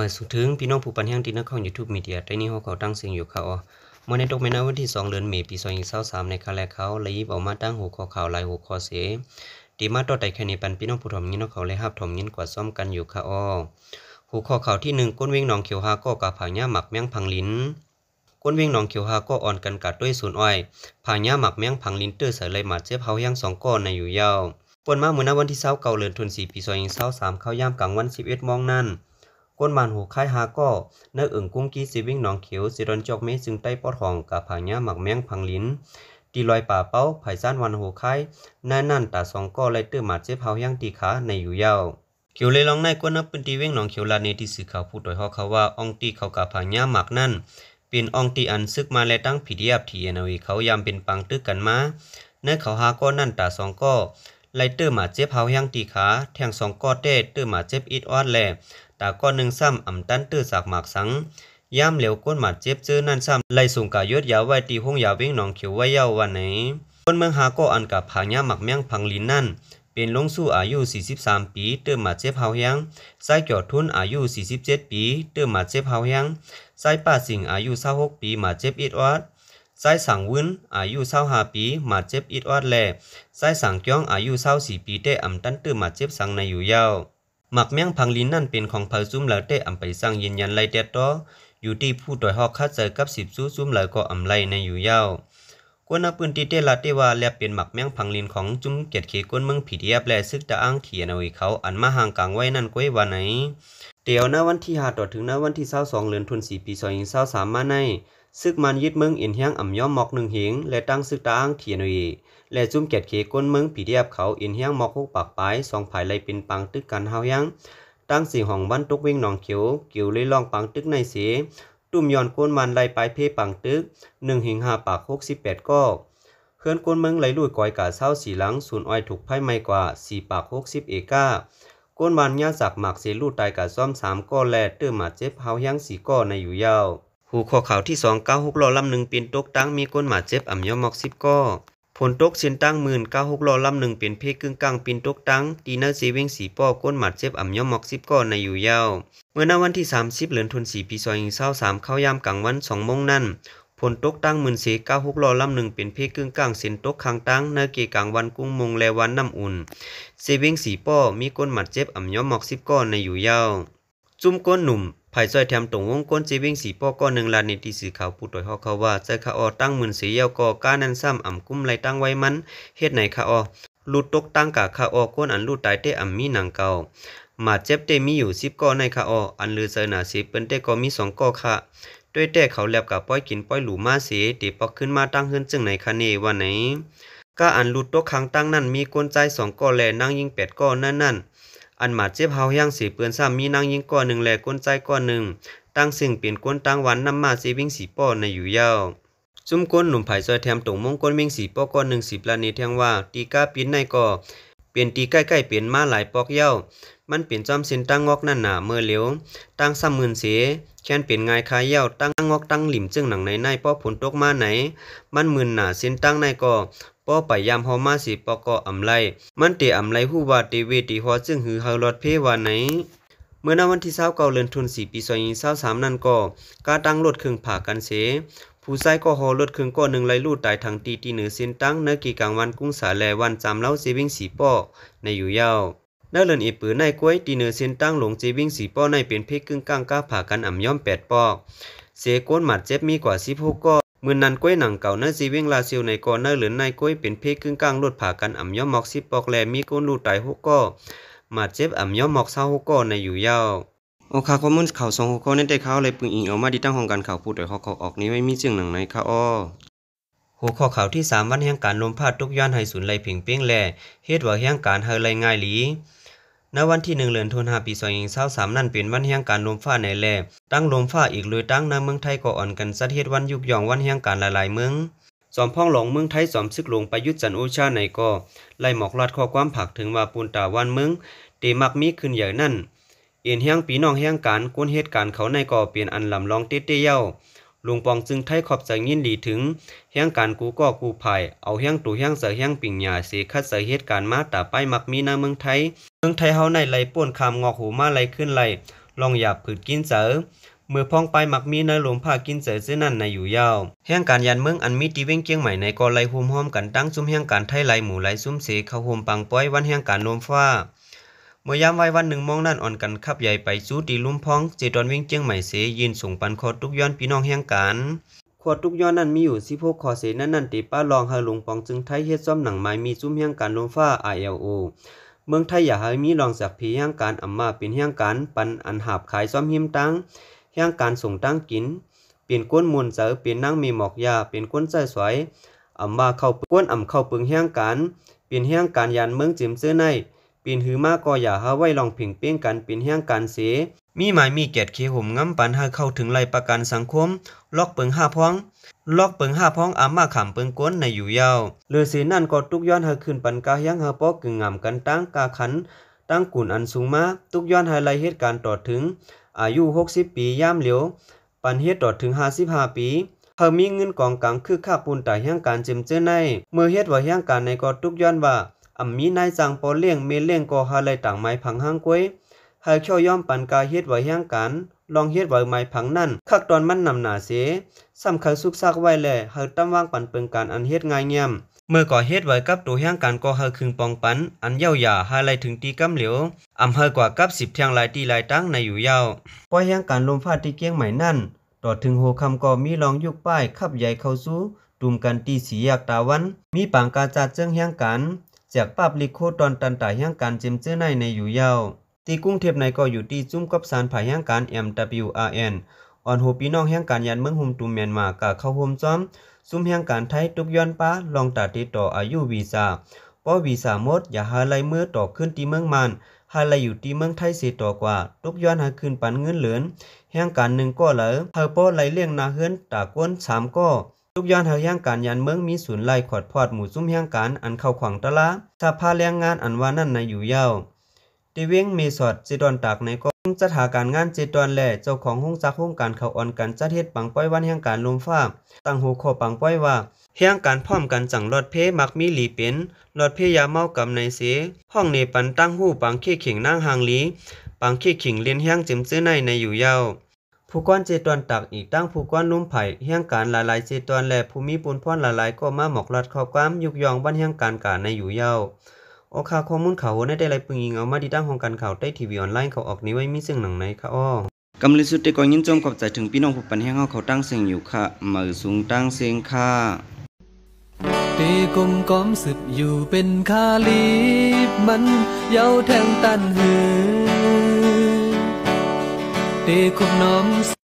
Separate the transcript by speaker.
Speaker 1: มาสุดถึงพี่น้องผู้ปันแห่งที่นักข่าวยูทูบมีเดียได้นี้เขาเขาตั้งเสียงอยู่เขาเมื่อในตกเมนาวันที่2เดือนเมษายนปี2สามในคาแลเขาเลยยบอกมาตั้งหัวข้อข่าวลายหัวข้อเสียดีมาต่อไต่แค่นี้ปันพี่น้องผู้ถมยินเขาเลยหับมถมยินกว่าซ่อมกันอยู่คขาอหัวข้อข่าวที่1ก้นวิ่งหนองเขียวฮาก็กับผางญ้าหมักแมงพังลิ้นก้นวิ่งหนองเขียวฮาก็อ่อนกันกัดด้วยศูนย์อ้อยผางญ้าหมักแมงพังลิ้นเตื้อใส่เลยหมัดเจ็บเฮาแห่งสองก้อนในอยู่ยาวปนมาเมื่อวันที่เช้าเก่าเลือนทุนสี่ปีซอยยิงเศร้าสามเข้าย่ามกลางวันสิบเอ็ดมองนั่นก้นมันหูค่ายหาก็เนื้ออึ่งกุ้งกี้สิวิ่งหนองเขียวสิรอนจอกเมซึ่งใต้ปอดห้องกับผังเนย้าหมักแมงผังลิ้นตีลอยป่าเป้าไผ่ซ่านวันหูค่ายนั่นนั่นตาสองก็ไล่ตื้อหมาเจ็บเผาย่างตีขาในอยู่เย้าเขียวเลยลองในก้นนับป็นตีวิ้งหนองเขียวลาเนที่สื่อข่าวพูดต่อยฮอเขาว่าองตีเขากับผางย่าหมักนั่นเป็นองตีอันซึกมาและตั้งผิดยาบทีเอนาวีเขายามเป็นปังตึกกันมาเนื้อเขาหาก็นั่นตาสองก็ไลเตื้อหมาเจ็บเผาแห้งตีขา แทงสองก็เต้ตื้อหมาเจ็บอิดอ้อนแลตาก้อนหนึ่งซ้ำอ่ำตันตื้อสากหมากสังย่ำเหลวก้นหมัดเจ็บซื้อนั่นซ้ำไล่สูงกายดยาวไว้ตีห้องยาววิ่งหนองเขียวไว้เย้าวันไหนคนเมืองหาก็อันกับผางย่าหมักแมงพังลินนั่น เป็นลงสู้อายุ 43 ปีเติมมดเจ็บเฮายังไส้จอดทุนอายุ 47 ปีเติมมดเจ็บเฮายังไส้ป้าสิงอายุ26ปีหมัดเจ็บอิดวัดไส้สังวุ้นอายุ25ปีหมัดเจ็บอิดวัดแลไส้สังเกียงอายุ24ปีเตอำตันเติมมดเจ็บสังในอยู่ยาวหมักแมงพังลินนั่นเป็นของเผาซุ้มเหล่าเต้อำไปสร้างยืนยันไล่เด็ต่ออยู่ที่ผู้ต่อยหอกคัดใจกับสิบซู้ซุ้มเหล่าก็อำไล่ในอยู่ยาวกวนนักปืนตีเตลาเตวาและเป็นหมักแมงพังลินของจุ้มเกียรติเขกวนเมืองผีเดียบและซึกตะอ้างเขียนเอาไว้เขาอันมาห่างกลางไว้นั่นก้อยวันไหนเดี๋ยวหน้าวันที่หาต่อถึงหน้าวันที่เศร้าสองเหรินทุนสี่ปีสองยิงเศร้าสามมาในซึกมันยึดมึงอินเฮียงอ่ำย่อมหมอกหนึ่งหิงและตั้งซึกตั้งเทียนวีและจุ่มเกตเคก้นมึงผีเดียบเขาอินเฮียงหมอกหกปากปลายสองผายไหลปินปังตึกกันเฮายังตั้งสี่ห้องบ้านตุกวิ่งหนองเขียวเกี่ยวเลยลองปังตึกในเสีตุ่มย้อนก้นมันไหลปลายเพ่ปังตึกหนึ่งหิงหาปากหกสิบแปดกอเพื่อนก้นมึงไหลลุยก้อยกาเศร้าสีหลัง ศูนย์อ้อยถูกไพ่ไม่กว่าสี่ปากหกสิบเอก้าก้นมันย่าสักหมากเสลูตายกาซ่อมสามก้อแลเตื้อมาเจ็บเฮายงสี่ก้อในอยู่ยาวูข้อข่าวที่ส2 9 6ล้อลำหนึ่งเป็นตกตั้งมีก้นหมาเจ็บอ่ำยอมอกสิบก้อผลตกเส้นตั้งหมื่นเก้าหกล้อลำหนึ่งเป็นเพกกึ่งกลางปินตกตั้งตีนาสีเวงสีป้อก้นหมาเจ็บอ่ำย่อมมอกสิบก้อนในอยู่ยาวเมื่อนาวันที่สามสิบเหลือนทุนสี่ปีซอยิงเศร้าสามเข้ายามกลางวันสองโมงนั่น ผลตกตั้งหมื่นสีเก้าหกล้อลำหนึ่งเป็นเพกกึ่งกลางเส้นตกคางตั้งนาเกกลางวันกุ้งมงแลวันน้ำอุ่นสีเวงสีป้อมีก้นหมาเจ็บอ่ำย่อมอกสิบก้อในอยู่ยาวจุ้มก้นหนุ่มภายซอยแถมตรงวงก้นจีวิ่งสีป้อก็หนึ่งลานในที่สื่อข่าวผูดต่อยฮอกเขาว่าใจขาออตั้งหมื่นสีเยาก่อก้านันซ้ำอ่ำกุ้มไรตั้งไว้มันเฮ็ดไหนขาออลูดตกตั้งกะขาออก้นอันลูดตายเตะอ่ำมีหนังเก่า มาเจ็บเตมีอยู่สิบก้อในขาอออันลือเสนาสิเป็นเตก็มีสองก้อค่ะด้วยแต่เขาแลบกับป้อยกินป้อยหลูมาเสีตีปอกขึ้นมาตั้งเขึ้นจึงในคะเนวันไหนก็อันลูดตกครั้งตั้งนั่นมีก้นใจสองก้อแลนั่งยิงแปดก้อนั่นนั่นอันหมาเจ็บเฮายังสีเปือนซ้ำมีนางยิงก้อนหนึ่งแหลก้นใจก้อนหนึ่งตั้งซึ่งเปลี่ยนก้นตั้งวันน้ำมาสีวิ่งสีป้อในอยู่เย้าซุ้มก้นหนุ่มไผ่ซอยแถมตรงมงก้นวิ่งสีป้อก้อนหนึ่งสีปลาเนเทียงว่าตีก้าปิ้นในก่อ เปลี่ยนตีใกล้ใกล้เปลี่ยนมาหลายปอกเย้ามันเปลี่ยนจอมเส้นตั้งงอกนั่นหนาเมื่อเลี้ยวตั้งซ้ำมื่นเสียแค้นเปลี่ยนงายคายเย้าตั้งงอกตั้งหลิมจึงหนังในในป้อผลตกมาไหน มันมื่นหนาเส้นตั้งในก่อป้อไปยามหฮอมาสีปอกอ่ำไลมันเตอ่ำไลผู้ว่าตีเวตีฮอซึ่งหือเฮารอดเพวาไหน เมื่อณวันที่เ้าเลือนทุนสี่ปีาสามนั้นก็กาตั้งรถเครื่องผ่ากันเส ผู้ใช้ก็ฮอรถเครื่องก็หนึ่งไหลู่ตายทางตีตีเหนือเส้นตั้งเนื้อกีกลางวันกุ้งสา แลวันจำเล้าเซวิ่งสีปอในอยู่ยาวได้เลินอีปือในกล้วยตีเนือเส้นตั้งหลงเซวิ่งสีป้อในเป็นเพรกึ่งกลางก้าผ่ากันอ่ำย่อมแปดปอกเสก้นหมัดเจ็บมีกว่าสิบหกก็มือนันก้วยหนังเก่าเนื้อซีวิ่งลาซิลในกอเนื้อหรือในก้วยเป็นเพกึ่งกลางลดผ่ากันอ่ำย่อมมอกซิปอกแลมีก้นลูตายหกกอมาเจ็บอ่ำย่อมมอกเศร้าหกกอในอยู่ยาวโอคาคอมมอข่าวสองหักข้อในแต่ข่าวเลยปึงอิงเอกมาดีตั้งของการข่าวพูดโดยข้อข้อออกนี้ไม่มีเสียงหนังในข่าวอ้อหัวข้อข่าวที่สามวันแห่งการนมพาดทุกย่านให้ศูนไหลผิงเปี้ยงแลเฮ็ดว่าแห่งการเฮไลง่ายหลีณวันที่หนึ่งเดือนธันวาคมปีาสามนั่นเป็นวันแห่งการลมฟ้าในแล ตั้งลมฟ้าอีกเลยตั้งในเมืองไทยก่ออ่อนกันสัเเฮ็ดวันยุกย่องวันแห่งการหลายๆเมืองสอมพ่องหลงเมืองไทยสอมซึกหลงไปยุทธจันโอชาในก่อไล่หมอกลาดข้อความผักถึงว่าปูนตาวันเมืองเตมักมีขึ้นใหญ่นั่นเอียนแห่งปีน้องแห่งการก้นเหตุการณ์เขาในก่อเปลี่ยนอันลำลองเตี้ยเตี้ยวลุงปองจึงไทยขอบใจยินดีถึงเฮี้ยงการกูก่อกูภายเอาเฮี้ยงตู่เฮี้ยงเสือเฮี้ยงปิ่งหยาเสีคัดเสือเหตุการณ์มาต่ไปมักมีหนาเมืองไทย เมืองไทยเฮาในไหลป่วนคำงอกหูมาไหลขึ้นไหลลองหยาบผืดกินเสือเมื่อพ้องไปมักมีในหลวมผ้ากินเสือเส้นนั่นในอยู่ยาวแห่งการยันเมืองอันมีตีเว้งเกียงใหม่ในกอไลหุมห้อมกันตั้งซุ้มแห่งการไทยไหลหมูไหลซุ้มเสเข้าโฮมปังป้อยวันแห่งการโนมฟ้าเมื่อยามวัยวันหนึ่งมองนั่นอ่อนกันขับใหญ่ไปสู้ตีลุ่มพ้องเจดอนวิ่งเจียงใหม่เสยยืนส่งปันคอทุกย้อนพี่น้องแห่งการขวดทุกย้อนนั้นมีอยู่สิพกคอเสนั่นนั่นตีป้าลองฮาลุงปองจึงไทยเฮ็ดซ้อมหนังไม้มีซุ้มแห่งการลมฟ้า ILO เมืองไทยอยากให้มีลองจากพี่แห่งการอ่ำมาเป็นแห่งการปันอันหาบขายซ้อมหิมตั้งแห่งการส่งตั้งกินเปลี่ยนก้นมูลเสือเปลี่ยนนั่งมีหมอกยาเปลี่ยนก้นใส่สวยอ่ำมาเข้าก้นอ่ำเข้าปึงแห่งการเปลี่ยนแห่งการยานเมืองจิมเสื้อในปีนหือมากก็อย่าเหาไว้ลองผิงเป้งกันปีนเฮี้งกันเส มีหมายมีเกียรติเคห่มง้ำปันหาเข้าถึงไรประกันสังคม ล็อกเปิงห้าพ้อง ล็อกเปิงห้าพ้องอามาขำเปิงก้นในอยู่ยาวเลือสีนั่นก็ทุกย้อนหาขึ้นปันกาเฮี้งเหาปอกึ่งงามกันตั้งกาขันตั้งกุ่นอันสูงมาทุกย้อนหาไรเหตุการณ์ต่อถึง อายุ 60 ปีย่ามเหลียว ปันเฮ็ดต่อถึง 55 ปีเฮามีเงินกองกลางคือค่าปูนแต่เแหยงการจิมเจ้อใน เมื่อเฮ็ดว่าเแหยงการในก็ทุกย้อนว่าอ่ำมีนายจังปอเลี้ยงเมเลี้ยงกอหาเลยต่างไม้ผังห้างกล้วยหากเขียย่อมปันกาเฮ็ดไว้แห้งกัน ลองเฮ็ดไว้ไม้ผังนั่นขักตอนมันนำหนาเสีซ้ำเขาสุกซักไว้แลหากตั้มว่างปันเปิงการอันเฮ็ดง่ายเงี่ยม เมื่อก่อเฮ็ดไว้กับตัวแห้งกันก็หาคึงปองปัน อันเย้าหย่าหาไหลถึงตีกำเหลียวอำเฮากว่ากับสิบเทียงหลายตีหลายตั้งในอยู่ยาวปอยแห้งกันลมฟาดทีเกี้ยงใหม่นั่นต่อถึงโหคำก็มีลองยุกป้ายขับใหญ่เข้าสู้ตุ่มกันตีสีอยากตาวันมีปางกาจาดเจ้งแห้งกันจากปาบลิโคตอนตันต่าย่งการเจมเจ้อในในอยู่ยาวตีกุ้งเทพในก็อยู่ที่จุ้มกับสารผายย่งการ MWRN อ่อนโหปีน้องแห่งการยันเมืองหุมตูเมียนมากะเข้าโฮมจ้อมซุ้มแห่งการไทยตุกย้อนป้าลองตัดติดต่ออายุวีซ่าป้อวีซ่ามดอย่าหาไรเมื่อต่อขึ้นที่เมืองมันหาไรอยู่ที่เมืองไทยเสียต่อกว่าตุกย้อนหาขึ้นปันเงินเหลือนแห่งการหนึ่งก็เหลือหาป้อไรเลี่ยงนาเฮือนตากวนสามก็ลูกย้อนเฮาย่างการยันเมืองมีศูนย์ไล่ขอดพอดหมู่ซุ่มย่างการอันเข้าขวางตะละสภาแรงงานอันว่านั่นในอยู่เย้าตีเวงเมสอดจีดอนตากในก็สถาการงานจีดอนแหล่เจ้าของห้องซักห้องการเขาอ่อนกันจัดเฮ็ดปังป้อยวันแห่งการลมฟ้าตั้งหูวข้อปังป้อยว่าแห่งการพร้อมกันจังรถเพมักมีหลีเป็นรถเพยาเมากับในเสห้องเนปันตั้งหูปังเขี้เข่งนั่งหางหลีปังเขี้เข่งเลียนแห่งจิมซื้อในในอยู่เย้าผู้ก้อนเจตอนตักอีกตั้งผู้ก้อนนุ่มไผ่เฮียงการหลายลายเจตอนและภูมิปูนพ่อนหลายลายก็มาหมอกรัดขอบความยุกยองบ้านเฮียงการกาในอยู่เย้าโอคาข้อมูลเขาในได้ไรปึงยิงเอามาดีตั้งของการข่าวได้ทีวีออนไลน์เขาออกนี้ไว้มีซึ่งหนังในค่ะอ้อกำลิสุดไดก้อนยินจมขอบใจถึงพี่น้องผู้ปันแห้งเขาเขาตั้งเสียงอยู่ค่ะมือสูงตั้งเสียงค่ะตีกุมก้อมสืบอยู่เป็นคาลีบมันเย้าแทงตันหือ tê cũng nóm